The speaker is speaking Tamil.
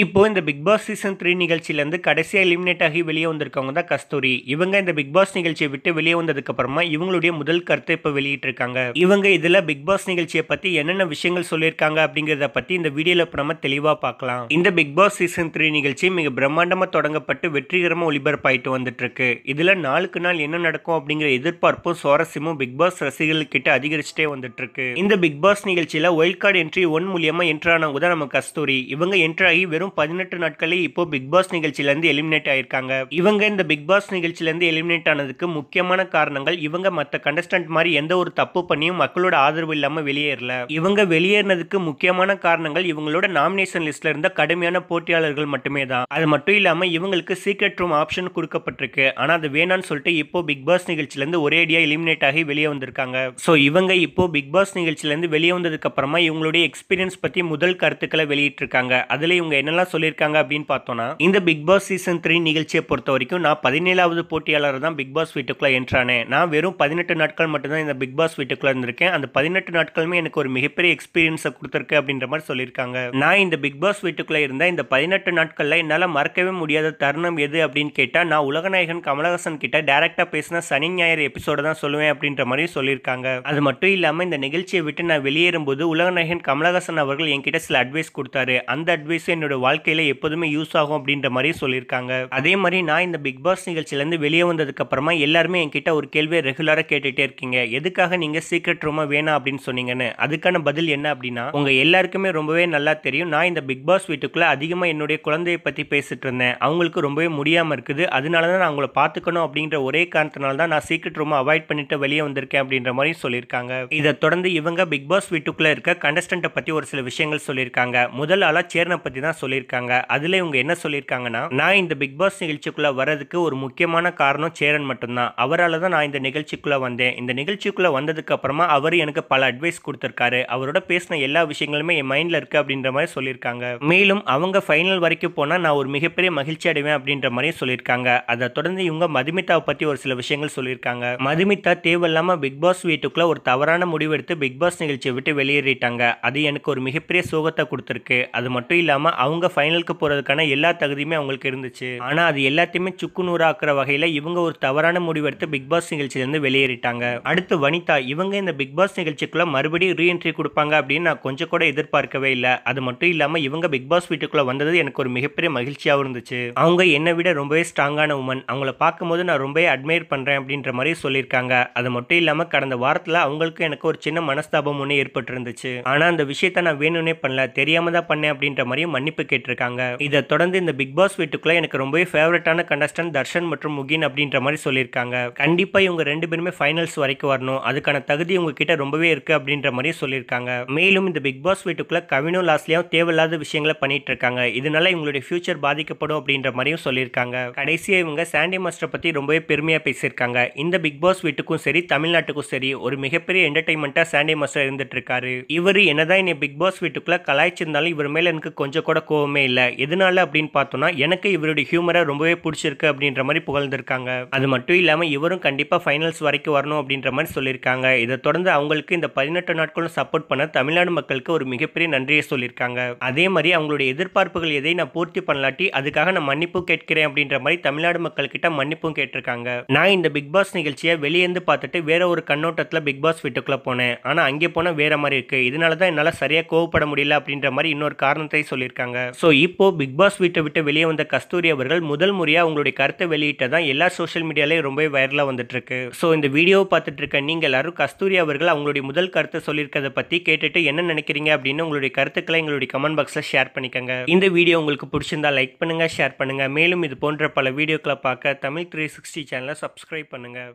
இப்போ இந்த பிக் பாஸ் சீசன் த்ரீ நிகழ்ச்சியிலேருந்து கடைசியாக எலிமினேட் ஆகி வெளியே வந்திருக்கவங்க தான் கஸ்தூரி இவங்க இந்த பிக் பாஸ் நிகழ்ச்சியை விட்டு வெளியே வந்ததுக்கப்புறமா இவங்களுடைய முதல் கருத்தை இப்போ வெளியிட்டிருக்காங்க இவங்க இதில் பிக் பாஸ் நிகழ்ச்சியை பற்றி என்னென்ன விஷயங்கள் சொல்லியிருக்காங்க அப்படிங்கிறத பற்றி இந்த வீடியோவில் இப்போ நம்ம தெளிவாக பார்க்கலாம் இந்த பிக் பாஸ் சீசன் த்ரீ நிகழ்ச்சி மிக பிரம்மாண்டமாக தொடங்கப்பட்டு வெற்றிகரமாக ஒளிபரப்பாயிட்டு வந்துட்டு இருக்கு இதில் நாளுக்கு நாள் என்ன நடக்கும் அப்படிங்கிற எதிர்பார்ப்பும் சுவாரஸ்யமும் பிக் பாஸ் ரசிகர்கிட்ட அதிகரிச்சுட்டே வந்துட்டு இருக்கு இந்த பிக் பாஸ் நிகழ்ச்சியில் ஒயில்ட் கார்டு என்ட்ரி ஒன் மூலியமாக என்ட்ரானவங்க தான் நம்ம கஸ்தூரி இவங்க என்ட்ராகி வெறும் பதினெட்டு நாட்களே இப்போ பிக் பாஸ் நிகழ்ச்சியிலேருந்து எலிமினேட் ஆயிருக்காங்க இவங்க இந்த பிக் பாஸ் நிகழ்ச்சியிலேருந்து எலிமினேட் ஆனதுக்கு முக்கியமான காரணங்கள் இவங்க மற்ற கண்டஸ்டன்ட் மாதிரி எந்த ஒரு தப்பு பண்ணியும் மக்களோட ஆதரவு இல்லாம வெளியேறல இவங்க வெளியேறினதுக்கு முக்கியமான காரணங்கள் இவங்களோட நாமினேஷன் லிஸ்ட்ல இருந்த கடுமையான போட்டியாளர்கள் மட்டுமே தான் அது மட்டும் இல்லாம இவங்களுக்கு சீக்ரெட் ரூம் ஆப்ஷன் கொடுக்கப்பட்டிருக்கு ஆனா அது வேணான்னு சொல்லிட்டு இப்போ பிக் பாஸ் நிகழ்ச்சியில இருந்து ஒரே அடியாக எலிமினேட் ஆகி வெளியே வந்திருக்காங்க சோ இவங்க இப்போ பிக் பாஸ் நிகழ்ச்சியில இருந்து வெளியே வந்ததுக்கு அப்புறமா இவங்களுடைய எக்ஸ்பீரியன்ஸ் பத்தி முதல் கருத்துக்களை வெளியிட்டிருக்காங்க அதுல இவங்க என்ன என்னெல்லாம் சொல்லியிருக்காங்க அப்படின்னு பார்த்தோம்னா இந்த பிக் பாஸ் சீசன் த்ரீ நிகழ்ச்சியை பொறுத்த வரைக்கும் நான் பதினேழாவது போட்டியாளர் தான் பிக் பாஸ் வீட்டுக்குள்ளே என்ட்ரானே நான் வெறும் பதினெட்டு நாட்கள் மட்டும்தான் இந்த பிக் பாஸ் வீட்டுக்குள்ளே இருந்திருக்கேன் அந்த பதினெட்டு நாட்களுமே எனக்கு ஒரு மிகப்பெரிய எக்ஸ்பீரியன்ஸை கொடுத்துருக்கு அப்படின்ற மாதிரி சொல்லியிருக்காங்க நான் இந்த பிக் பாஸ் வீட்டுக்குள்ளே இருந்தால் இந்த பதினெட்டு நாட்களில் என்னால் மறக்கவே முடியாத தருணம் எது அப்படின்னு கேட்டால் நான் உலகநாயகன் கமலஹாசன் கிட்ட டேரெக்டாக பேசின சனி ஞாயிறு எபிசோட தான் சொல்லுவேன் அப்படின்ற மாதிரி சொல்லியிருக்காங்க அது மட்டும் இல்லாமல் இந்த நிகழ்ச்சியை விட்டு நான் வெளியேறும் போது உலகநாயகன் கமலஹாசன் அவர்கள் என்கிட்ட சில அட்வைஸ் கொடுத்தாரு அந்த அட்வைஸ் என்னோட வாழ்க்கையில் எப்போதுமே யூஸ் ஆகும் அப்படின்ற மாதிரி சொல்லியிருக்காங்க அதே மாதிரி நான் இந்த பிக் பாஸ் நிகழ்ச்சியிலேருந்து வெளியே வந்ததுக்கப்புறமா எல்லாருமே என்கிட்ட ஒரு கேள்வியை ரெகுலராக கேட்டுகிட்டே இருக்கீங்க எதுக்காக நீங்கள் சீக்ரெட் ரூமாக வேணாம் அப்படின்னு சொன்னீங்கன்னு அதுக்கான பதில் என்ன அப்படின்னா உங்கள் எல்லாருக்குமே ரொம்பவே நல்லா தெரியும் நான் இந்த பிக் பாஸ் வீட்டுக்குள்ளே அதிகமாக என்னுடைய குழந்தையை பற்றி பேசிட்டு இருந்தேன் அவங்களுக்கு ரொம்பவே முடியாமல் இருக்குது அதனால தான் நான் அவங்கள பார்த்துக்கணும் அப்படின்ற ஒரே காரணத்தினால தான் நான் சீக்ரெட் ரூமை அவாய்ட் பண்ணிட்டு வெளியே வந்திருக்கேன் அப்படின்ற மாதிரி சொல்லியிருக்காங்க இதை தொடர்ந்து இவங்க பிக் பாஸ் வீட்டுக்குள்ளே இருக்க கண்டஸ்டண்ட்டை பற்றி ஒரு சில விஷயங்கள் சொல்லியிருக்காங்க முதல் ஆளாக சேர்னை பற்றி தான் சொல்லி சொல்லியிருக்காங்க அதில் இவங்க என்ன சொல்லியிருக்காங்கன்னா நான் இந்த பிக் பாஸ் நிகழ்ச்சிக்குள்ளே வர்றதுக்கு ஒரு முக்கியமான காரணம் சேரன் மட்டும்தான் அவரால் தான் நான் இந்த நிகழ்ச்சிக்குள்ளே வந்தேன் இந்த நிகழ்ச்சிக்குள்ளே வந்ததுக்கு அப்புறமா அவர் எனக்கு பல அட்வைஸ் கொடுத்துருக்காரு அவரோட பேசின எல்லா விஷயங்களுமே என் மைண்டில் இருக்கு அப்படின்ற மாதிரி சொல்லியிருக்காங்க மேலும் அவங்க ஃபைனல் வரைக்கும் போனால் நான் ஒரு மிகப்பெரிய மகிழ்ச்சி அடைவேன் அப்படின்ற மாதிரியும் சொல்லியிருக்காங்க அதை தொடர்ந்து இவங்க மதுமிதாவை பற்றி ஒரு சில விஷயங்கள் சொல்லியிருக்காங்க மதுமிதா தேவையில்லாமல் பிக் பாஸ் வீட்டுக்குள்ளே ஒரு தவறான முடிவெடுத்து பிக் பாஸ் நிகழ்ச்சியை விட்டு வெளியேறிட்டாங்க அது எனக்கு ஒரு மிகப்பெரிய சோகத்தை கொடுத்துருக்கு அது மட்டும் இல்லாமல் அவங்க இவங்க ஃபைனலுக்கு போகிறதுக்கான எல்லா தகுதியுமே அவங்களுக்கு இருந்துச்சு ஆனால் அது எல்லாத்தையுமே சுக்கு நூறாக்குற வகையில் இவங்க ஒரு தவறான முடிவெடுத்து பிக் பாஸ் நிகழ்ச்சியிலேருந்து வெளியேறிட்டாங்க அடுத்து வனிதா இவங்க இந்த பிக் பாஸ் நிகழ்ச்சிக்குள்ளே மறுபடியும் ரீஎன்ட்ரி கொடுப்பாங்க அப்படின்னு நான் கொஞ்சம் கூட எதிர்பார்க்கவே இல்லை அது மட்டும் இல்லாமல் இவங்க பிக் பாஸ் வீட்டுக்குள்ளே வந்தது எனக்கு ஒரு மிகப்பெரிய மகிழ்ச்சியாகவும் இருந்துச்சு அவங்க என்னை விட ரொம்பவே ஸ்ட்ராங்கான உமன் அவங்கள பார்க்கும்போது நான் ரொம்பவே அட்மையர் பண்ணுறேன் அப்படின்ற மாதிரி சொல்லியிருக்காங்க அது மட்டும் இல்லாமல் கடந்த வாரத்தில் அவங்களுக்கு எனக்கு ஒரு சின்ன மனஸ்தாபம் ஒன்று இருந்துச்சு ஆனால் அந்த விஷயத்த நான் வேணும்னே பண்ணல தெரியாமல் தான் பண்ணேன் அப்படின்ற மாதிரியும் மன்னிப்பு கேட்டிருக்காங்க இதை தொடர்ந்து இந்த பிக் பாஸ் வீட்டுக்குள்ள எனக்கு ரொம்பவே ஃபேவரட்டான கண்டஸ்டன் தர்ஷன் மற்றும் முகின் அப்படின்ற மாதிரி சொல்லியிருக்காங்க கண்டிப்பாக இவங்க ரெண்டு பேருமே ஃபைனல்ஸ் வரைக்கும் வரணும் அதுக்கான தகுதி உங்ககிட்ட ரொம்பவே இருக்கு அப்படின்ற மாதிரி சொல்லியிருக்காங்க மேலும் இந்த பிக் பாஸ் வீட்டுக்குள்ள கவினோ லாஸ்ட்லேயும் தேவையில்லாத விஷயங்களை பண்ணிட்டு இருக்காங்க இதனால இவங்களுடைய ஃபியூச்சர் பாதிக்கப்படும் அப்படின்ற மாதிரியும் சொல்லியிருக்காங்க கடைசியாக இவங்க சாண்டி மாஸ்டர் பற்றி ரொம்பவே பெருமையாக பேசியிருக்காங்க இந்த பிக் பாஸ் வீட்டுக்கும் சரி தமிழ்நாட்டுக்கும் சரி ஒரு மிகப்பெரிய என்டர்டைன்மெண்ட்டாக சாண்டி மாஸ்டர் இருந்துட்டு இருக்காரு இவர் என்னதான் என்னை பிக் பாஸ் வீட்டுக்குள்ள கலாய்ச்சிருந்தாலும் இவர் மேலே எனக்கு கொஞ்சம் கூட கோவமே இல்லை எதனால அப்படின்னு பார்த்தோன்னா எனக்கு இவருடைய ஹியூமரை ரொம்பவே பிடிச்சிருக்கு அப்படின்ற மாதிரி புகழ்ந்திருக்காங்க அது மட்டும் இல்லாமல் இவரும் கண்டிப்பாக ஃபைனல்ஸ் வரைக்கும் வரணும் அப்படின்ற மாதிரி சொல்லியிருக்காங்க இதை தொடர்ந்து அவங்களுக்கு இந்த பதினெட்டு நாட்களும் சப்போர்ட் பண்ண தமிழ்நாடு மக்களுக்கு ஒரு மிகப்பெரிய நன்றியை சொல்லியிருக்காங்க அதே மாதிரி அவங்களுடைய எதிர்பார்ப்புகள் எதை நான் பூர்த்தி பண்ணலாட்டி அதுக்காக நான் மன்னிப்பு கேட்கிறேன் அப்படின்ற மாதிரி தமிழ்நாடு மக்கள்கிட்ட மன்னிப்பும் கேட்டிருக்காங்க நான் இந்த பிக் பாஸ் நிகழ்ச்சியை வெளியேந்து பார்த்துட்டு வேற ஒரு கண்ணோட்டத்தில் பிக் பாஸ் வீட்டுக்குள்ளே போனேன் ஆனால் அங்கே போனால் வேற மாதிரி இருக்குது இதனால தான் என்னால் சரியாக கோவப்பட முடியல அப்படின்ற மாதிரி இன்னொரு காரணத்தை சொல்லியிருக்காங்க ஸோ இப்போது பிக் பாஸ் வீட்டை விட்டு வெளியே வந்த கஸ்தூரி அவர்கள் முதல் முறையாக அவங்களுடைய கருத்தை வெளியிட்டதான் எல்லா சோஷியல் மீடியாலையும் ரொம்ப வைரலாக வந்துட்டுருக்கு ஸோ இந்த வீடியோவை பார்த்துட்டு இருக்க நீங்கள் எல்லாரும் கஸ்தூரி அவர்கள் அவங்களுடைய முதல் கருத்தை சொல்லியிருக்கிறத பற்றி கேட்டுட்டு என்ன நினைக்கிறீங்க அப்படின்னு உங்களுடைய கருத்துக்களை எங்களுடைய கமெண்ட் பாக்ஸில் ஷேர் பண்ணிக்கோங்க இந்த வீடியோ உங்களுக்கு பிடிச்சிருந்தா லைக் பண்ணுங்கள் ஷேர் பண்ணுங்கள் மேலும் இது போன்ற பல வீடியோக்களை பார்க்க தமிழ் த்ரீ சிக்ஸ்டி சேனலை சப்ஸ்கிரைப் பண்ணுங்கள்